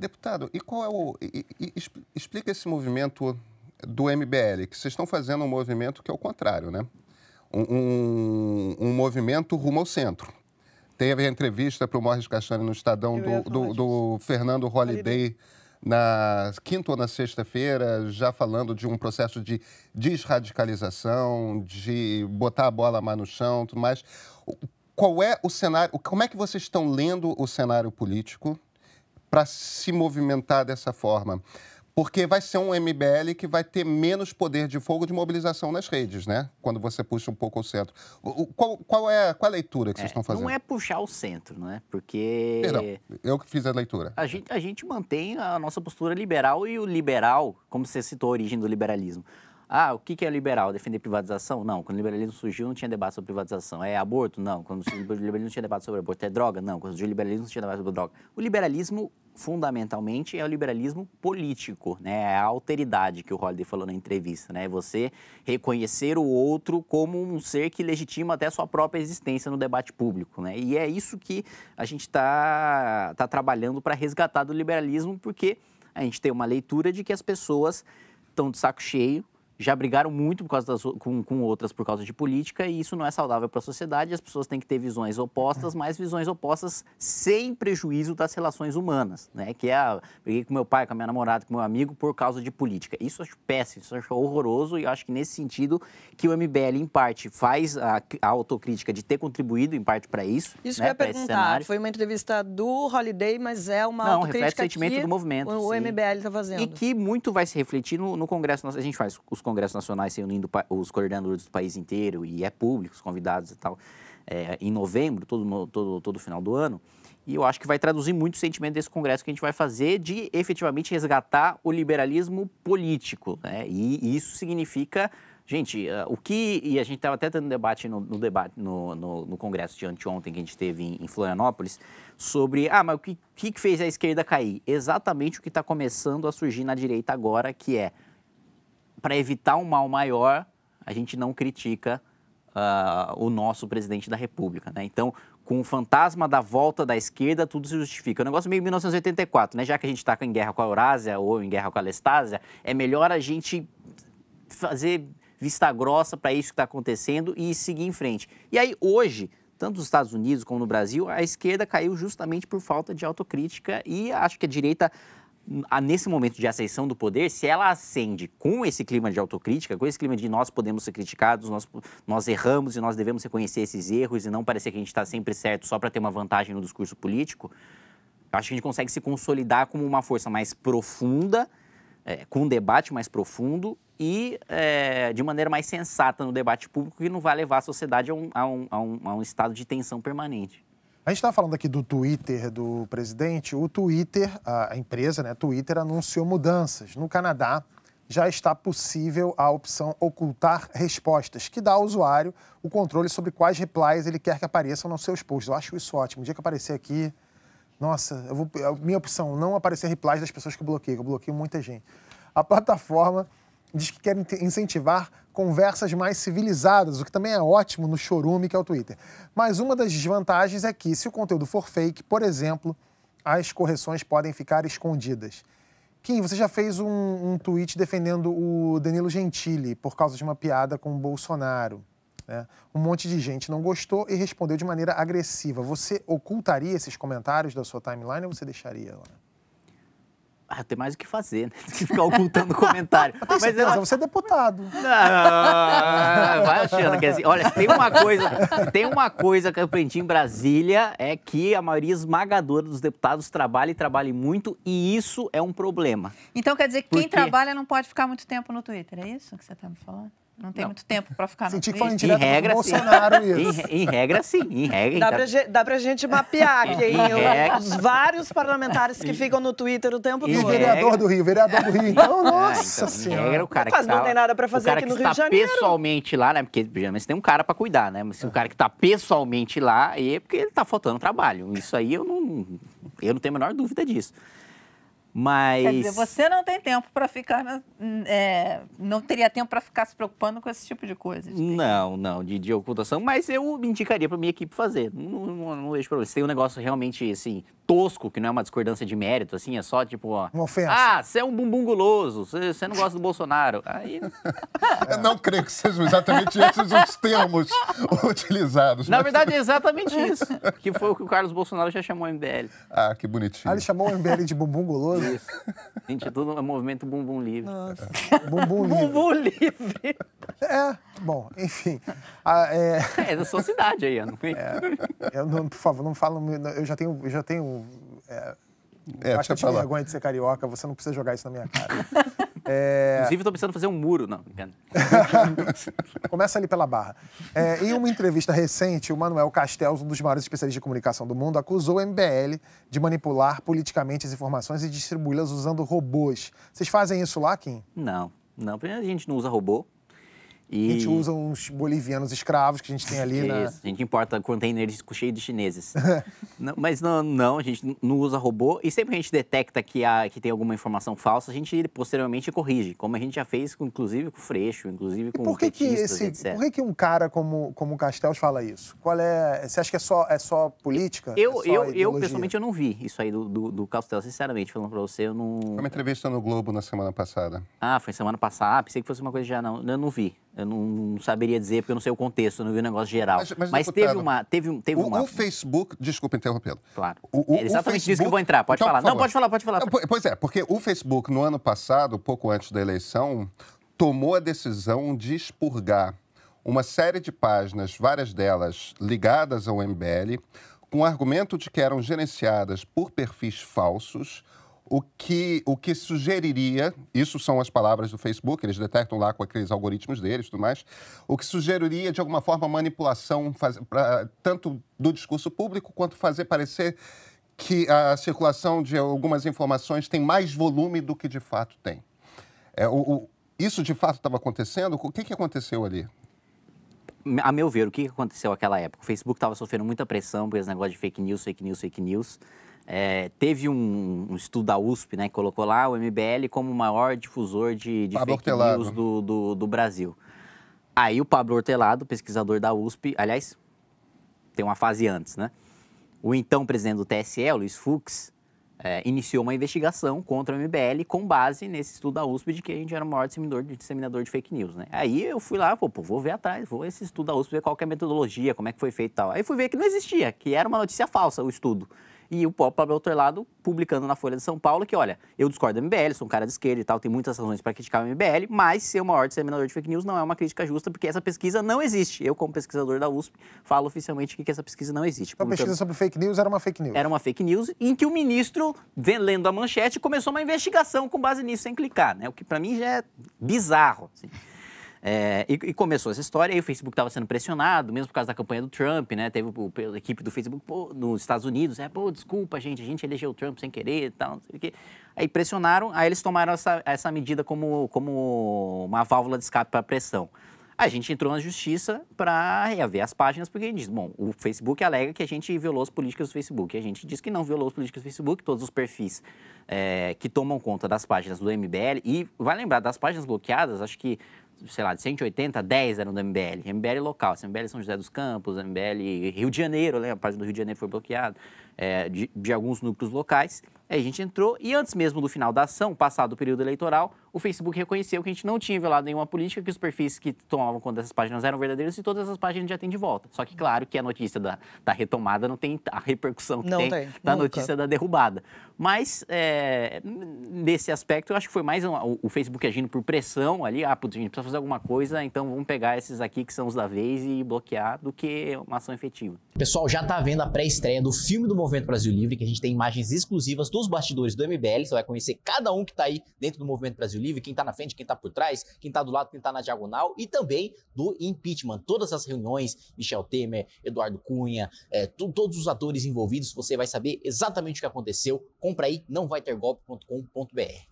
Deputado, e qual é o. explica esse movimento do MBL, que vocês estão fazendo um movimento que é o contrário, né? Um, um, um movimento rumo ao centro. Teve a entrevista para o Morris Castanho no Estadão do, do, do, Fernando Holliday na quinta ou na sexta-feira, já falando de um processo de desradicalização, de botar a bola mais no chão, tudo mais. Qual é o cenário? Como é que vocês estão lendo o cenário político? para se movimentar dessa forma? Porque vai ser um MBL que vai ter menos poder de fogo de mobilização nas redes, né? Quando você puxa um pouco ao centro. O, qual, qual, é, qual é a leitura que é, vocês estão fazendo? Não é puxar o centro, não é? Porque. Perdão, eu que fiz a leitura. A gente, a gente mantém a nossa postura liberal e o liberal, como você citou a origem do liberalismo. Ah, o que é liberal? Defender privatização? Não. Quando o liberalismo surgiu, não tinha debate sobre privatização. É aborto? Não. Quando surgiu o liberalismo, não tinha debate sobre aborto. É droga? Não. Quando surgiu o liberalismo, não tinha debate sobre droga. O liberalismo, fundamentalmente, é o liberalismo político, né? É a alteridade que o Holliday falou na entrevista, né? É você reconhecer o outro como um ser que legitima até sua própria existência no debate público, né? E é isso que a gente está tá trabalhando para resgatar do liberalismo, porque a gente tem uma leitura de que as pessoas estão de saco cheio já brigaram muito por causa das, com, com outras por causa de política e isso não é saudável para a sociedade. As pessoas têm que ter visões opostas, mas visões opostas sem prejuízo das relações humanas, né? Que é, a, briguei com meu pai, com a minha namorada, com meu amigo por causa de política. Isso acho péssimo, isso acho horroroso e acho que nesse sentido que o MBL, em parte, faz a, a autocrítica de ter contribuído, em parte, para isso. Isso né, que eu ia perguntar. Foi uma entrevista do Holiday, mas é uma não, autocrítica reflete o sentimento do movimento. O, MBL está fazendo. E que muito vai se refletir no, no Congresso. A gente faz os congressos nacionais reunindo os coordenadores do país inteiro e é público, os convidados e tal, é, em novembro, todo, todo, todo final do ano. E eu acho que vai traduzir muito o sentimento desse congresso que a gente vai fazer de efetivamente resgatar o liberalismo político. Né? E isso significa Gente, eh, o que. E a gente estava até tendo debate no, no debate no, no, no, congresso de anteontem que a gente teve em, em Florianópolis sobre. Ah, mas o que, que fez a esquerda cair? Exatamente o que está começando a surgir na direita agora, que é para evitar um mal maior, a gente não critica uh, o nosso presidente da República. Né? Então, com o fantasma da volta da esquerda, tudo se justifica. O é negócio meio 1984, né? Já que a gente está em guerra com a Eurásia ou em guerra com a Lestásia, é melhor a gente fazer vista grossa para isso que está acontecendo e seguir em frente. E aí, hoje, tanto nos Estados Unidos como no Brasil, a esquerda caiu justamente por falta de autocrítica e acho que a direita nesse momento de aceição do poder, se ela acende com esse clima de autocrítica, com esse clima de nós podemos ser criticados, nós, nós erramos e nós devemos reconhecer esses erros e não parecer que a gente está sempre certo só para ter uma vantagem no discurso político, acho que a gente consegue se consolidar como uma força mais profunda, é, com um debate mais profundo e é, de maneira mais sensata no debate público, que não vai levar a sociedade a um, a um, a um, a um estado de tensão permanente. A gente estava falando aqui do Twitter do presidente. O Twitter, a empresa, né, Twitter, anunciou mudanças. No Canadá, já está possível a opção ocultar respostas, que dá ao usuário o controle sobre quais replies ele quer que apareçam nos seus posts. Eu acho isso ótimo. O dia que aparecer aqui, nossa, eu vou, minha opção, não aparecer replies das pessoas que eu bloqueio, que eu bloqueio muita gente. A plataforma diz que quer incentivar conversas mais civilizadas, o que também é ótimo no chorume que é o Twitter. Mas uma das desvantagens é que, se o conteúdo for fake, por exemplo, as correções podem ficar escondidas. Kim, você já fez um, um tweet defendendo o Danilo Gentili por causa de uma piada com o Bolsonaro. Né? Um monte de gente não gostou e respondeu de maneira agressiva. Você ocultaria esses comentários da sua timeline ou você deixaria lá? Ah, tem mais o que fazer, né? Tem que ficar ocultando comentário. Mas, mas certeza, eu... você é deputado. vai achando que é assim, olha, tem uma coisa, tem uma coisa que eu aprendi em Brasília é que a maioria esmagadora dos deputados trabalha e trabalha muito e isso é um problema. Então quer dizer que Porque... quem trabalha não pode ficar muito tempo no Twitter, é isso que você está me falando? Não tem não. muito tempo para ficar Senti no que foi em regra, Bolsonaro isso. Em, em, regra, sim. Em regra, dá, para tá... gente mapear aqui hein, regra... os vários parlamentares que ficam no Twitter o tempo todo. E vereador do Rio, vereador do Rio. Então, nossa ah, então, senhora. Em regra, o cara Quase que tá, não tem nada para fazer aqui no Rio tá de Janeiro. pessoalmente lá, né? Porque geralmente tem um cara para cuidar, né? Mas se o cara que está pessoalmente lá, é porque ele está faltando trabalho. Isso aí eu não, eu não tenho a menor dúvida disso. Mas... Quer dizer, você não tem tempo para ficar. Na, hum, é, não teria tempo para ficar se preocupando com esse tipo de coisa. De não, não, de, de, ocultação, mas eu indicaria para minha equipe fazer. Não, não, não vejo problema. Se tem um negócio realmente assim, tosco, que não é uma discordância de mérito, assim, é só tipo. Ó, uma ofensa. Ah, você é um bumbum guloso, você, não gosta do Bolsonaro. Aí. É. Não creio que sejam exatamente esses os termos utilizados. Na mas... Né? verdade, é exatamente isso. Que foi o que o Carlos Bolsonaro já chamou o MBL. Ah, que bonitinho. Ah, ele chamou o MBL de bumbum guloso? Isso. Gente, tudo é movimento bumbum livre. Nossa. Bumbum livre. Bumbum livre. É, bom, enfim. Ah, é... é... da sua cidade aí, Ana. É, eu não, por favor, não falo. Eu já tenho. Eu já tenho é, é, bastante vergonha de ser carioca, você não precisa jogar isso na minha cara. É... Inclusive, estou pensando em fazer um muro, não. Começa ali pela barra. É, em uma entrevista recente, o Manuel Castells, um dos maiores especialistas de comunicação do mundo, acusou o MBL de manipular politicamente as informações e distribuí-las usando robôs. Vocês fazem isso lá, Kim? Não, não. Primeiro, a gente não usa robô. E... A gente usa uns bolivianos escravos que a gente tem ali, né? Isso, a gente importa containers cheio de chineses. não, mas não, não, a gente não usa robô. E sempre que a gente detecta que, há, que tem alguma informação falsa, a gente posteriormente corrige, como a gente já fez, com, inclusive com o Freixo, inclusive com e por que que esse, etc. Por que, que um cara como, como o Castells fala isso? Qual é... Você acha que é só, é só política? Eu, é só eu, eu, pessoalmente, eu não vi isso aí do, do, do Castells, sinceramente, falando pra você, eu não... Foi uma entrevista no Globo na semana passada. Ah, foi semana passada? Ah, pensei que fosse uma coisa já... Não, eu não vi. Eu não, não, saberia dizer, porque eu não sei o contexto, não vi o negócio geral. Mas, mas, mas deputado, teve uma. Teve, teve o, uma... o Facebook, desculpa interrompê-lo. Claro. O, o, é exatamente Facebook... disso que eu vou entrar. Pode então, falar. Não, pode falar, pode falar. Pois é, porque o Facebook, no ano passado, pouco antes da eleição, tomou a decisão de expurgar uma série de páginas, várias delas ligadas ao MBL, com o argumento de que eram gerenciadas por perfis falsos o que, o que sugeriria, isso são as palavras do Facebook, eles detectam lá com aqueles algoritmos deles e tudo mais, o que sugeriria, de alguma forma, manipulação faz, pra, tanto do discurso público quanto fazer parecer que a circulação de algumas informações tem mais volume do que de fato tem. É, o, o, isso de fato estava acontecendo? O que, que aconteceu ali? a meu ver, o que aconteceu naquela época? O Facebook estava sofrendo muita pressão por esse negócio de fake news, fake news, fake news. É, teve um, um, estudo da USP, né, que colocou lá o MBL como o maior difusor de, de fake Hortelado. news do, do, do, Brasil. Aí o Pablo Hortelado, pesquisador da USP, aliás, tem uma fase antes, né? O então presidente do TSE, Luiz Fux, é, iniciou uma investigação contra o MBL com base nesse estudo da USP de que a gente era o maior disseminador de, disseminador de fake news, né? Aí eu fui lá, pô, pô, vou ver atrás, vou esse estudo da USP, ver qual é a metodologia, como é que foi feito e tal. Aí fui ver que não existia, que era uma notícia falsa o estudo. E o Pablo Torlado publicando na Folha de São Paulo que, olha, eu discordo do MBL, sou um cara de esquerda e tal, tem muitas razões para criticar o MBL, mas ser o maior disseminador de fake news não é uma crítica justa, porque essa pesquisa não existe. Eu, como pesquisador da USP, falo oficialmente que, que essa pesquisa não existe. Então, a pesquisa sobre fake news era uma fake news. Era uma fake news em que o ministro, lendo a manchete, começou uma investigação com base nisso sem clicar, né? O que para mim já é bizarro. Assim. É, e, e, começou essa história, e o Facebook estava sendo pressionado, mesmo por causa da campanha do Trump, né? Teve o, a equipe do Facebook pô, nos Estados Unidos, é, pô, desculpa, gente, a gente elegeu o Trump sem querer e tal, não sei o quê. Aí pressionaram, aí eles tomaram essa, essa medida como, como uma válvula de escape para a pressão. A gente entrou na justiça para reaver as páginas, porque a diz, bom, o Facebook alega que a gente violou as políticas do Facebook. A gente diz que não violou as políticas do Facebook, todos os perfis é, que tomam conta das páginas do MBL. E vai lembrar, das páginas bloqueadas, acho que sei lá, de 180, 10 eram do MBL. MBL local, MBL assim, São José dos Campos, MBL Rio de Janeiro, lembra? Né? A página do Rio de Janeiro foi bloqueada é, de, de alguns núcleos locais. Aí a gente entrou e antes mesmo do final da ação, passado o período eleitoral, o Facebook reconheceu que a gente não tinha violado nenhuma política, que os perfis que tomavam conta dessas páginas eram verdadeiros e todas essas páginas já tem de volta. Só que, claro, que a notícia da, da retomada não tem a repercussão que não tem, tem da nunca. notícia da derrubada. Mas, é, nesse aspecto, eu acho que foi mais um, o, o, Facebook agindo por pressão ali, ah, putz, a gente precisa fazer alguma coisa, então vamos pegar esses aqui que são os da vez e bloquear, do que uma ação efetiva. O pessoal já está vendo a pré-estreia do filme do movimento Movimento Brasil Livre, que a gente tem imagens exclusivas dos bastidores do MBL. Você vai conhecer cada um que está aí dentro do Movimento Brasil Livre, quem está na frente, quem está por trás, quem está do lado, quem está na diagonal, e também do impeachment. Todas as reuniões, Michel Temer, Eduardo Cunha, é, todos os atores envolvidos, você vai saber exatamente o que aconteceu. Compra aí, não vai ter golpe.com.br.